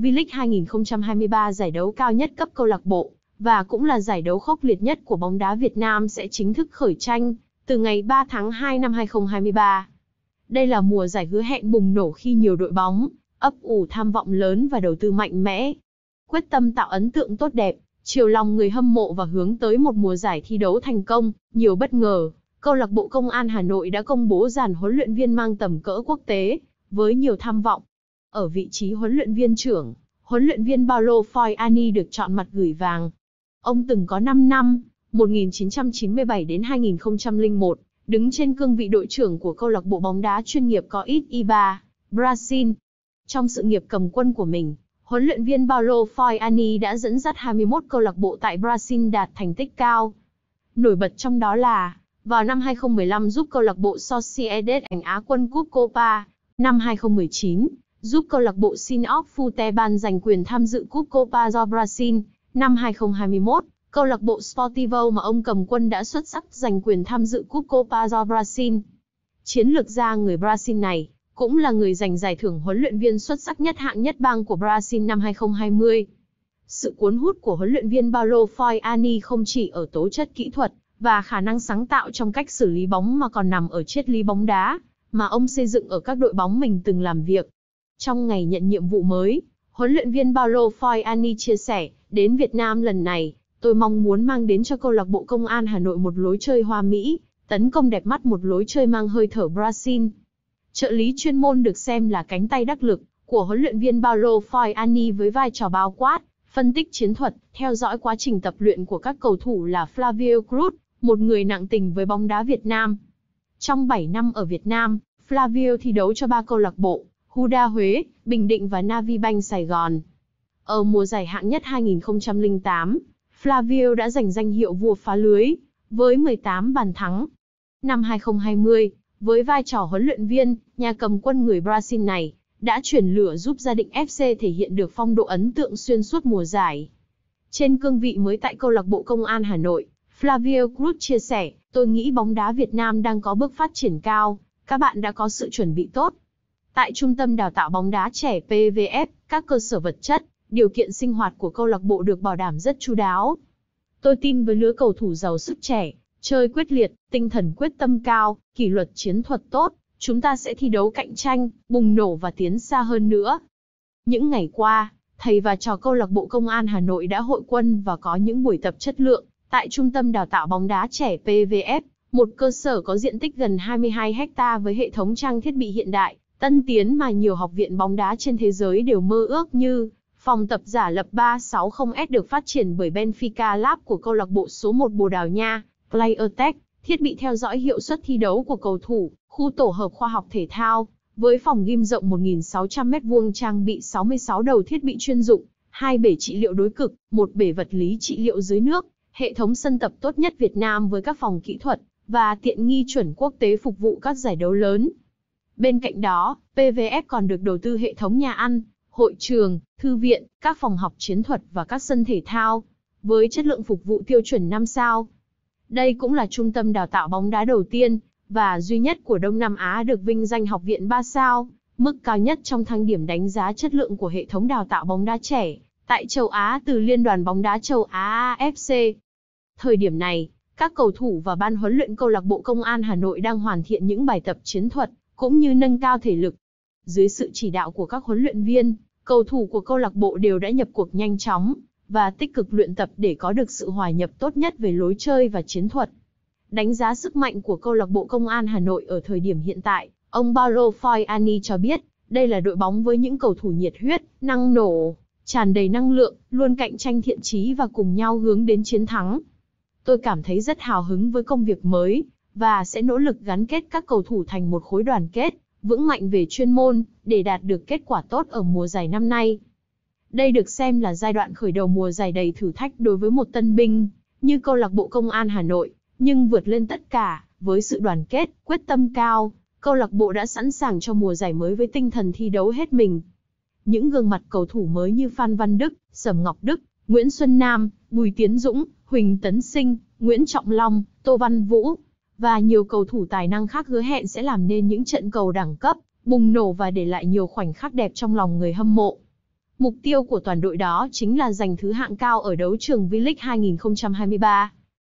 V-League 2023 giải đấu cao nhất cấp câu lạc bộ và cũng là giải đấu khốc liệt nhất của bóng đá Việt Nam sẽ chính thức khởi tranh từ ngày 3 tháng 2 năm 2023. Đây là mùa giải hứa hẹn bùng nổ khi nhiều đội bóng ấp ủ tham vọng lớn và đầu tư mạnh mẽ, quyết tâm tạo ấn tượng tốt đẹp, chiều lòng người hâm mộ và hướng tới một mùa giải thi đấu thành công, nhiều bất ngờ. Câu lạc bộ Công an Hà Nội đã công bố dàn huấn luyện viên mang tầm cỡ quốc tế với nhiều tham vọng ở vị trí huấn luyện viên trưởng, huấn luyện viên Paolo Foyani được chọn mặt gửi vàng. Ông từng có 5 năm, 1997 đến 2001, đứng trên cương vị đội trưởng của câu lạc bộ bóng đá chuyên nghiệp có ít IBA, Brazil. Trong sự nghiệp cầm quân của mình, huấn luyện viên Paolo Foyani đã dẫn dắt 21 câu lạc bộ tại Brazil đạt thành tích cao. Nổi bật trong đó là, vào năm 2015 giúp câu lạc bộ Sociedad ảnh Á quân Cúp Copa, năm 2019, giúp câu lạc bộ Sinop Futebol giành quyền tham dự Cúp Copa do Brazil năm 2021. Câu lạc bộ Sportivo mà ông cầm quân đã xuất sắc giành quyền tham dự Cúp Copa do Brazil. Chiến lược gia người Brazil này cũng là người giành giải thưởng huấn luyện viên xuất sắc nhất hạng nhất bang của Brazil năm 2020. Sự cuốn hút của huấn luyện viên Paulo Foyani không chỉ ở tố chất kỹ thuật và khả năng sáng tạo trong cách xử lý bóng mà còn nằm ở triết lý bóng đá mà ông xây dựng ở các đội bóng mình từng làm việc. Trong ngày nhận nhiệm vụ mới, huấn luyện viên Paolo Foyani chia sẻ, đến Việt Nam lần này, tôi mong muốn mang đến cho câu lạc bộ công an Hà Nội một lối chơi hoa Mỹ, tấn công đẹp mắt một lối chơi mang hơi thở Brazil. Trợ lý chuyên môn được xem là cánh tay đắc lực của huấn luyện viên Paolo Foyani với vai trò bao quát, phân tích chiến thuật, theo dõi quá trình tập luyện của các cầu thủ là Flavio Cruz, một người nặng tình với bóng đá Việt Nam. Trong 7 năm ở Việt Nam, Flavio thi đấu cho ba câu lạc bộ, Huda Huế, Bình Định và Navibank Sài Gòn. Ở mùa giải hạng nhất 2008, Flavio đã giành danh hiệu vua phá lưới, với 18 bàn thắng. Năm 2020, với vai trò huấn luyện viên, nhà cầm quân người Brazil này, đã chuyển lửa giúp gia định FC thể hiện được phong độ ấn tượng xuyên suốt mùa giải. Trên cương vị mới tại câu lạc bộ Công an Hà Nội, Flavio Cruz chia sẻ, tôi nghĩ bóng đá Việt Nam đang có bước phát triển cao, các bạn đã có sự chuẩn bị tốt, Tại trung tâm đào tạo bóng đá trẻ PVF, các cơ sở vật chất, điều kiện sinh hoạt của câu lạc bộ được bảo đảm rất chu đáo. Tôi tin với lứa cầu thủ giàu sức trẻ, chơi quyết liệt, tinh thần quyết tâm cao, kỷ luật chiến thuật tốt, chúng ta sẽ thi đấu cạnh tranh, bùng nổ và tiến xa hơn nữa. Những ngày qua, thầy và trò câu lạc bộ Công an Hà Nội đã hội quân và có những buổi tập chất lượng tại Trung tâm Đào tạo bóng đá trẻ PVF, một cơ sở có diện tích gần 22 ha với hệ thống trang thiết bị hiện đại, Tân tiến mà nhiều học viện bóng đá trên thế giới đều mơ ước như phòng tập giả lập 360S được phát triển bởi Benfica Lab của câu lạc bộ số 1 Bồ Đào Nha, Playertech, thiết bị theo dõi hiệu suất thi đấu của cầu thủ, khu tổ hợp khoa học thể thao, với phòng ghim rộng 1.600m2 trang bị 66 đầu thiết bị chuyên dụng, hai bể trị liệu đối cực, một bể vật lý trị liệu dưới nước, hệ thống sân tập tốt nhất Việt Nam với các phòng kỹ thuật và tiện nghi chuẩn quốc tế phục vụ các giải đấu lớn. Bên cạnh đó, PVF còn được đầu tư hệ thống nhà ăn, hội trường, thư viện, các phòng học chiến thuật và các sân thể thao, với chất lượng phục vụ tiêu chuẩn 5 sao. Đây cũng là trung tâm đào tạo bóng đá đầu tiên và duy nhất của Đông Nam Á được vinh danh học viện 3 sao, mức cao nhất trong thang điểm đánh giá chất lượng của hệ thống đào tạo bóng đá trẻ tại châu Á từ Liên đoàn bóng đá châu Á AFC. Thời điểm này, các cầu thủ và ban huấn luyện câu lạc bộ Công an Hà Nội đang hoàn thiện những bài tập chiến thuật cũng như nâng cao thể lực. Dưới sự chỉ đạo của các huấn luyện viên, cầu thủ của câu lạc bộ đều đã nhập cuộc nhanh chóng và tích cực luyện tập để có được sự hòa nhập tốt nhất về lối chơi và chiến thuật. Đánh giá sức mạnh của câu lạc bộ Công an Hà Nội ở thời điểm hiện tại, ông Paolo Foyani cho biết, đây là đội bóng với những cầu thủ nhiệt huyết, năng nổ, tràn đầy năng lượng, luôn cạnh tranh thiện trí và cùng nhau hướng đến chiến thắng. Tôi cảm thấy rất hào hứng với công việc mới, và sẽ nỗ lực gắn kết các cầu thủ thành một khối đoàn kết, vững mạnh về chuyên môn, để đạt được kết quả tốt ở mùa giải năm nay. Đây được xem là giai đoạn khởi đầu mùa giải đầy thử thách đối với một tân binh, như câu lạc bộ Công an Hà Nội, nhưng vượt lên tất cả, với sự đoàn kết, quyết tâm cao, câu lạc bộ đã sẵn sàng cho mùa giải mới với tinh thần thi đấu hết mình. Những gương mặt cầu thủ mới như Phan Văn Đức, Sầm Ngọc Đức, Nguyễn Xuân Nam, Bùi Tiến Dũng, Huỳnh Tấn Sinh, Nguyễn Trọng Long, Tô Văn Vũ, và nhiều cầu thủ tài năng khác hứa hẹn sẽ làm nên những trận cầu đẳng cấp, bùng nổ và để lại nhiều khoảnh khắc đẹp trong lòng người hâm mộ. Mục tiêu của toàn đội đó chính là giành thứ hạng cao ở đấu trường V-League 2023.